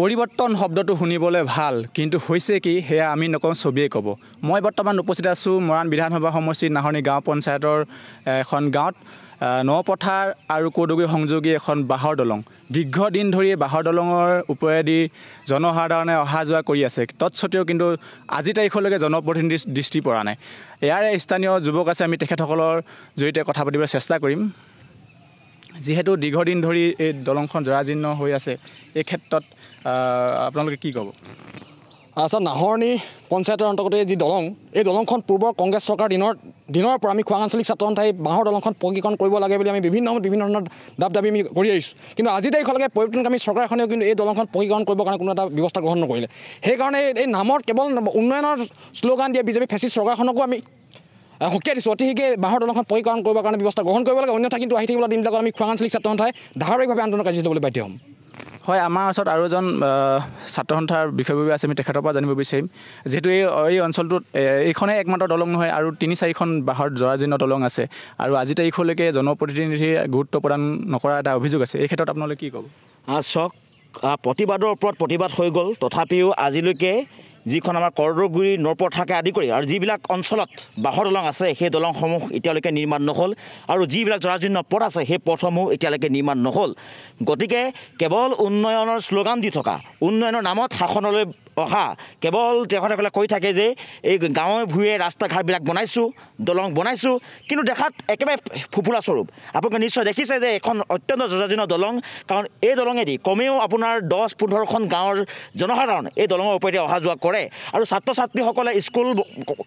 পৰিৱৰ্তন শব্দটো শুনিবলৈ ভাল কিন্তু হৈছে কি সেয়া আমি নকওঁ চবিয়ে ক'ব মই বৰ্তমান উপস্থিত আছোঁ মৰাণ বিধানসভা সমষ্টিত নাহনি গাঁও পঞ্চায়তৰ এখন গাঁৱত নপথাৰ আৰু কৌদুগী সংযোগী এখন বাঁহৰ দলং দীৰ্ঘদিন ধৰি বাঁহৰ দলঙৰ ওপৰেদি জনসাধাৰণে অহা যোৱা কৰি আছে তৎসত্ত্বেও কিন্তু আজি তাৰিখলৈকে জনপ্ৰতিনিধি দৃষ্টি পৰা নাই ইয়াৰে স্থানীয় যুৱক আছে আমি তেখেতসকলৰ জৰিয়তে কথা পাতিবলৈ চেষ্টা কৰিম যিহেতু দীৰ্ঘদিন ধৰি এই দলংখন জৰাজীৰ্ণ হৈ আছে এই ক্ষেত্ৰত আপোনালোকে কি ক'ব আচ্ছা নাহৰণি পঞ্চায়তৰ অন্তৰ্গত এই যি দলং এই দলংখন পূৰ্বৰ কংগ্ৰেছ চৰকাৰৰ দিনৰ দিনৰ পৰা আমি খোৱাং আঞ্চলিক ছাত্ৰ সন্থাই বাঁহৰ দলংখন পংগীকৰণ কৰিব লাগে বুলি আমি বিভিন্ন সময়ত বিভিন্ন ধৰণৰ দাব দাবী আমি কৰি আহিছোঁ কিন্তু আজিৰ তাৰিখলৈকে পৰিৱৰ্তনকামী চৰকাৰ এখনেও কিন্তু এই দলংখন পংগীকৰণ কৰিবৰ কাৰণে কোনো এটা ব্যৱস্থা গ্ৰহণ নকৰিলে সেইকাৰণে এই নামত কেৱল উন্নয়নৰ শ্লোগান দিয়ে বিজেপি ফেচি চৰকাৰখনকো আমি সুকীয়া দিছোঁ অতি শীঘ্ৰে বাঁহৰ দলংখন পৰিকৰণ কৰিবৰ কাৰণে ব্যৱস্থা গ্ৰহণ কৰিব লাগে অন্যথা কিন্তু আহি থাকিবলৈ দিনবিলাকত আমি খোৱাং আঞ্চলিক ছাত্ৰ সন্থাই ধাৰাবাহিকভাৱে আন্দোলন কাৰ্য দিবলৈ বাধ্য হ'ম হয় আমাৰ ওচৰত আৰু এজন ছাত্ৰ সন্থাৰ বিষয়ববীয়া আছে আমি তেখেতৰ পৰা জানিব বিচাৰিম যিহেতু এই এই অঞ্চলটোত এইখনেই একমাত্ৰ দলং নহয় আৰু তিনি চাৰিখন বাঁহৰ জৰাজীৰ্ণ দলং আছে আৰু আজি তাৰিখলৈকে জনপ্ৰতিনিধিয়ে গুৰুত্ব প্ৰদান নকৰা এটা অভিযোগ আছে এই ক্ষেত্ৰত আপোনালোকে কি ক'ব চাওক প্ৰতিবাদৰ ওপৰত প্ৰতিবাদ হৈ গ'ল তথাপিও আজিলৈকে যিখন আমাৰ কৰদৰগুৰি নৰপথাকে আদি কৰি আৰু যিবিলাক অঞ্চলত বাঁহৰ দলং আছে সেই দলংসমূহ এতিয়ালৈকে নিৰ্মাণ নহ'ল আৰু যিবিলাক জৰাজীৰ্ণ পথ আছে সেই পথসমূহ এতিয়ালৈকে নিৰ্মাণ নহ'ল গতিকে কেৱল উন্নয়নৰ শ্লোগান দি থকা উন্নয়নৰ নামত শাসনলৈ অহা কেৱল তেখেতসকলে কৈ থাকে যে এই গাঁৱে ভূঞে ৰাস্তা ঘাটবিলাক বনাইছোঁ দলং বনাইছোঁ কিন্তু দেখাত একেবাৰে ফুফুলা স্বৰূপ আপোনালোকে নিশ্চয় দেখিছে যে এখন অত্যন্ত জৰাজীৰ্ণ দলং কাৰণ এই দলঙেদি কমেও আপোনাৰ দহ পোন্ধৰখন গাঁৱৰ জনসাধাৰণ এই দলঙৰ ওপৰতে অহা যোৱা কৰে কৰে আৰু ছাত্ৰ ছাত্ৰীসকলে স্কুল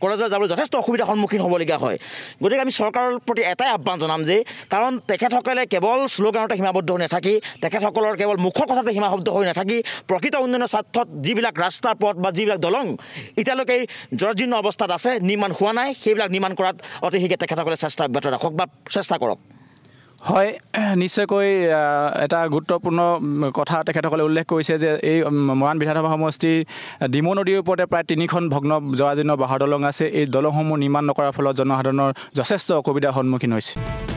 কলেজলৈ যাবলৈ যথেষ্ট অসুবিধাৰ সন্মুখীন হ'বলগীয়া হয় গতিকে আমি চৰকাৰৰ প্ৰতি এটাই আহ্বান জনাম যে কাৰণ তেখেতসকলে কেৱল শ্লোগানতে সীমাবদ্ধ হৈ নাথাকি তেখেতসকলৰ কেৱল মুখৰ কথাতে সীমাবদ্ধ হৈ নাথাকি প্ৰকৃত উন্নয়নৰ স্বাৰ্থত যিবিলাক ৰাস্তা পথ বা যিবিলাক দলং এতিয়ালৈকে জৰ্জীৰ্ণ অৱস্থাত আছে নিৰ্মাণ হোৱা নাই সেইবিলাক নিৰ্মাণ কৰাত অতি শীঘ্ৰে তেখেতসকলে চেষ্টা অব্যাহত ৰাখক বা চেষ্টা কৰক হয় নিশ্চয়কৈ এটা গুৰুত্বপূৰ্ণ কথা তেখেতসকলে উল্লেখ কৰিছে যে এই মৰাণ বিধানসভা সমষ্টিৰ ডিমৌ নদীৰ ওপৰতে প্ৰায় তিনিখন ভগ্ন জৰাজীৰ্ণ বাহৰ দলং আছে এই দলংসমূহ নিৰ্মাণ নকৰাৰ ফলত জনসাধাৰণৰ যথেষ্ট অসুবিধাৰ সন্মুখীন হৈছে